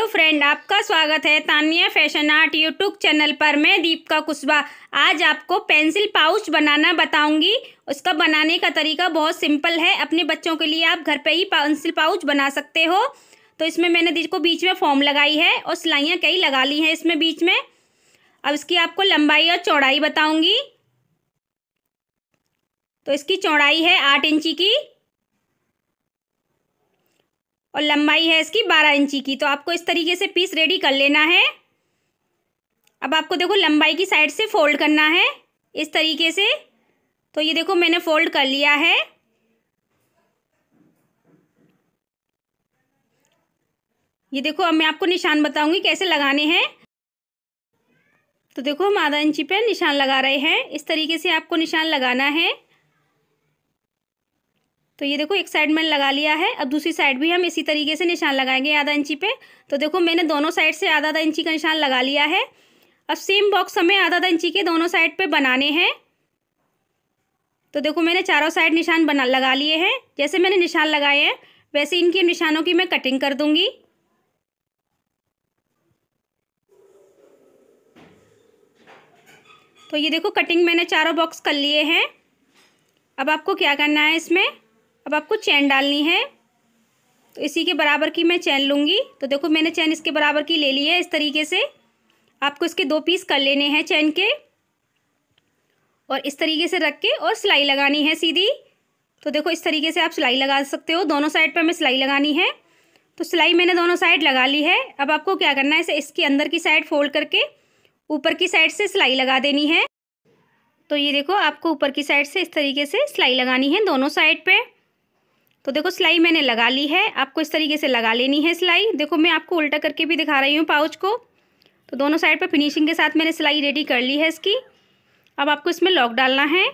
hello friend आपका स्वागत है Tania fashion art YouTube channel पर मैं दीपका कुशवा आज आपको पेंसिल पाउच बनाना बताऊंगी उसका बनाने का तरीका बहुत सिंपल है अपने बच्चों के लिए आप घर पे ही पेंसिल पाउच बना सकते हो तो इसमें मैंने देखो बीच में फॉर्म लगाई है और सिलाइयाँ कई लगा ली हैं इसमें बीच में अब इसकी आपको लंबाई और चौड़ाई बताऊँगी तो इसकी चौड़ाई है आठ इंची की और लंबाई है इसकी बारह इंची की तो आपको इस तरीके से पीस रेडी कर लेना है अब आपको देखो लंबाई की साइड से फोल्ड करना है इस तरीके से तो ये देखो मैंने फोल्ड कर लिया है ये देखो अब मैं आपको निशान बताऊंगी कैसे लगाने हैं तो देखो हम आधा इंची पे निशान लगा रहे हैं इस तरीके से आपको निशान लगाना है तो ये देखो एक साइड मैंने लगा लिया है अब दूसरी साइड भी हम इसी तरीके से निशान लगाएंगे आधा इंची पे तो देखो मैंने दोनों साइड से आधा आधा इंची का निशान लगा लिया है अब सेम बॉक्स हमें आधा आधा इंची के दोनों साइड पे बनाने हैं तो देखो मैंने चारों साइड निशान बना लगा लिए हैं जैसे मैंने निशान लगाए हैं वैसे इनके निशानों की मैं कटिंग कर दूंगी तो ये देखो कटिंग मैंने चारों बॉक्स कर लिए हैं अब आपको क्या करना है इसमें अब आपको चैन डालनी है तो इसी के बराबर की मैं चैन लूँगी तो देखो मैंने चैन इसके बराबर की ले ली है इस तरीके से आपको इसके दो पीस कर लेने हैं चैन के और इस तरीके से रख के और सिलाई लगानी है सीधी तो देखो इस तरीके से आप सिलाई लगा सकते हो दोनों साइड पर हमें सिलाई लगानी है तो सिलाई मैंने दोनों साइड लगा ली है अब आपको क्या करना है इसे इसके अंदर की साइड फोल्ड करके ऊपर की साइड से सिलाई लगा देनी है तो ये देखो आपको ऊपर की साइड से इस तरीके से सिलाई लगानी है दोनों साइड पर तो देखो सिलाई मैंने लगा ली है आपको इस तरीके से लगा लेनी है सिलाई देखो मैं आपको उल्टा करके भी दिखा रही हूँ पाउच को तो दोनों साइड पर फिनिशिंग के साथ मैंने सिलाई रेडी कर ली है इसकी अब आपको इसमें लॉक डालना है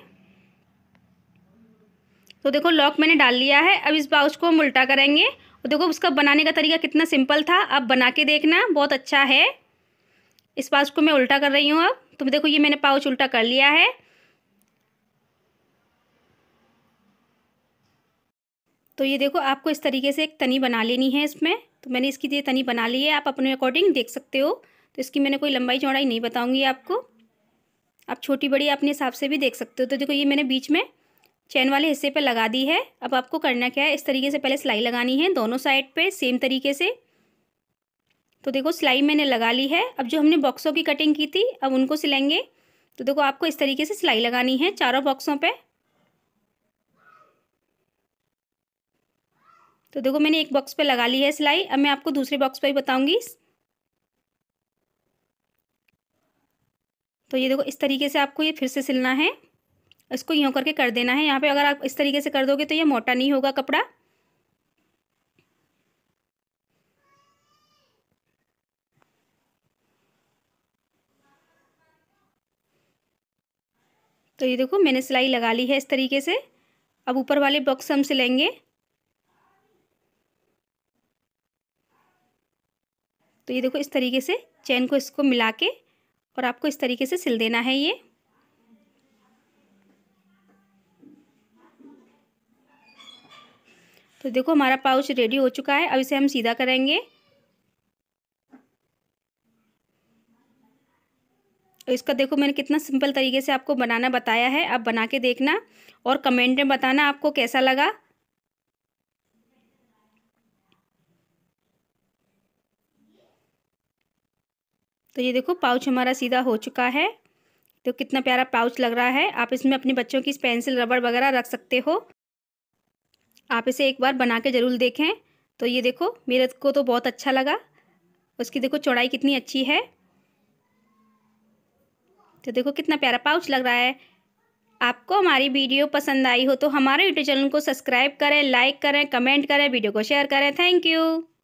तो देखो लॉक मैंने डाल लिया है अब इस पाउच को हम उल्टा करेंगे और देखो उसका बनाने का तरीका कितना सिंपल था अब बना के देखना बहुत अच्छा है इस पाउच को मैं उल्टा कर रही हूँ अब तो देखो ये मैंने पाउच उल्टा कर लिया है तो ये देखो आपको इस तरीके से एक तनी बना लेनी है इसमें तो मैंने इसकी ये तनी बना ली है आप अपने अकॉर्डिंग देख सकते हो तो इसकी मैंने कोई लंबाई चौड़ाई नहीं बताऊँगी आपको आप छोटी बड़ी अपने हिसाब से भी देख सकते हो तो देखो ये मैंने बीच में चैन वाले हिस्से पर लगा दी है अब आपको करना क्या है इस तरीके से पहले सिलाई लगानी है दोनों साइड पर सेम तरीके से तो देखो सिलाई मैंने लगा ली है अब जो हमने बॉक्सों की कटिंग की थी अब उनको सिलेंगे तो देखो आपको इस तरीके से सिलाई लगानी है चारों बॉक्सों पर तो देखो मैंने एक बॉक्स पे लगा ली है सिलाई अब मैं आपको दूसरे बॉक्स पे भी बताऊंगी तो ये देखो इस तरीके से आपको ये फिर से सिलना है इसको यूँ करके कर देना है यहाँ पे अगर आप इस तरीके से कर दोगे तो ये मोटा नहीं होगा कपड़ा तो ये देखो मैंने सिलाई लगा ली है इस तरीके से अब ऊपर वाले बॉक्स हम सिलेंगे तो ये देखो इस तरीके से चैन को इसको मिला के और आपको इस तरीके से सिल देना है ये तो देखो हमारा पाउच रेडी हो चुका है अब इसे हम सीधा करेंगे इसका देखो मैंने कितना सिंपल तरीके से आपको बनाना बताया है आप बना के देखना और कमेंट में बताना आपको कैसा लगा तो ये देखो पाउच हमारा सीधा हो चुका है तो कितना प्यारा पाउच लग रहा है आप इसमें अपने बच्चों की पेंसिल रबड़ वगैरह रख सकते हो आप इसे एक बार बना के ज़रूर देखें तो ये देखो मेरे को तो बहुत अच्छा लगा उसकी देखो चौड़ाई कितनी अच्छी है तो देखो कितना प्यारा पाउच लग रहा है आपको हमारी वीडियो पसंद आई हो तो हमारे यूट्यूब चैनल को सब्सक्राइब करें लाइक करें कमेंट करें वीडियो को शेयर करें थैंक यू